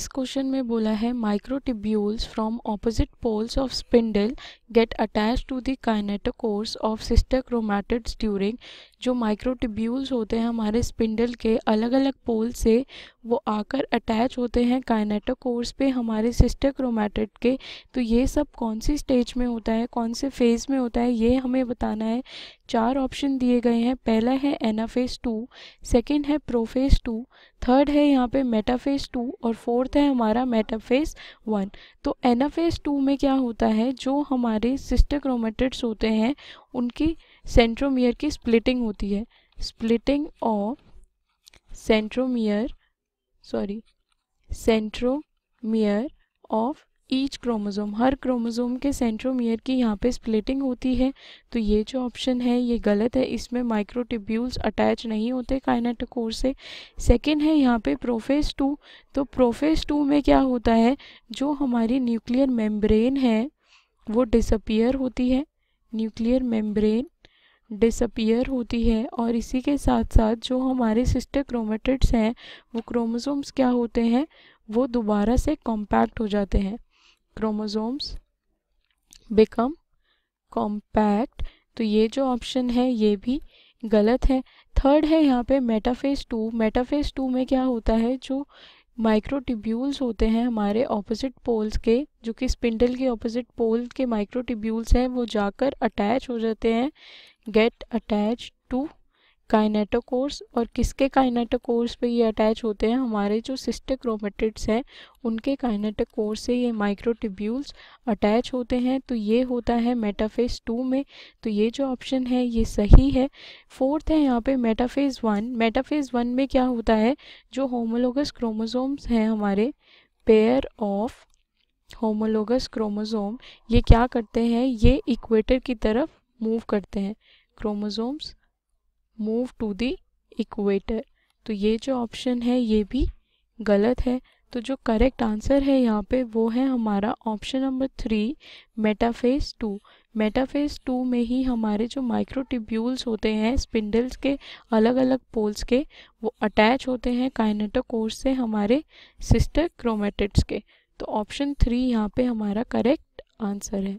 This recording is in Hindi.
इस क्वेश्चन में बोला है microtubules from opposite poles of spindle get attach to the of sister chromatids during जो माइक्रोटिब्यूल्स होते हैं हमारे स्पिंडल के अलग अलग पोल से वो आकर अटैच होते हैं काइनेटोकोर्स पे हमारे सिस्टर क्रोमैटिड के तो ये सब कौन सी स्टेज में होता है कौन से फेज़ में होता है ये हमें बताना है चार ऑप्शन दिए गए हैं पहला है एनाफेज टू सेकेंड है प्रोफेज टू थर्ड है यहाँ पे मेटाफेज टू और फोर्थ होता है हमारा मेटाफेज वन तो एनाफेज टू में क्या होता है जो हमारे सिस्टर क्रोमेटिड्स होते हैं उनकी सेंट्रोमियर की स्प्लिटिंग होती है splitting of centromere sorry centromere of each chromosome हर क्रोमोज़ोम के सेंट्रोमियर की यहाँ पे स्प्लिटिंग होती है तो ये जो ऑप्शन है ये गलत है इसमें माइक्रोटिब्यूल्स अटैच नहीं होते काइनाटोकोर से सेकंड है यहाँ पे प्रोफेस टू तो प्रोफेस टू में क्या होता है जो हमारी न्यूक्लियर मेम्ब्रेन है वो डिसअपियर होती है न्यूक्लियर मेम्ब्रेन डिसअपियर होती है और इसी के साथ साथ जो हमारे सिस्टर क्रोमेटिड्स हैं वो क्रोमोसोम्स क्या होते हैं वो दोबारा से कॉम्पैक्ट हो जाते हैं क्रोमोसोम्स बिकम कॉम्पैक्ट तो ये जो ऑप्शन है ये भी गलत है थर्ड है यहाँ पे मेटाफेज टू मेटाफेज टू में क्या होता है जो माइक्रोटिब्यूल्स होते हैं हमारे ऑपोजिट पोल्स के जो कि स्पिंडल के ऑपोजिट पोल के माइक्रोटिब्यूल्स हैं वो जाकर अटैच हो जाते हैं गेट अटैच टू काइनेटोकोर्स और किसके काइनेटोकोर्स पे ये अटैच होते हैं हमारे जो सिस्टिक रोमेटिड्स हैं उनके काइनेटोकोर्स से ये माइक्रोटिब्यूल्स अटैच होते हैं तो ये होता है मेटाफेज टू में तो ये जो ऑप्शन है ये सही है फोर्थ है यहाँ पे मेटाफेज वन मेटाफेज वन में क्या होता है जो होमोलोगस क्रोमोजोम्स हैं हमारे पेयर ऑफ होमोलोगस क्रोमोजोम ये क्या करते हैं ये इक्वेटर की तरफ मूव करते हैं chromosomes move to the equator तो ये जो ऑप्शन है ये भी गलत है तो जो करेक्ट आंसर है यहाँ पे वो है हमारा option number three metaphase two metaphase two में ही हमारे जो माइक्रोटिब्यूल्स होते हैं स्पिंडल्स के अलग अलग पोल्स के वो अटैच होते हैं काइनेटोकोर्स से हमारे सिस्टर क्रोमेटिड्स के तो ऑप्शन थ्री यहाँ पे हमारा करेक्ट आंसर है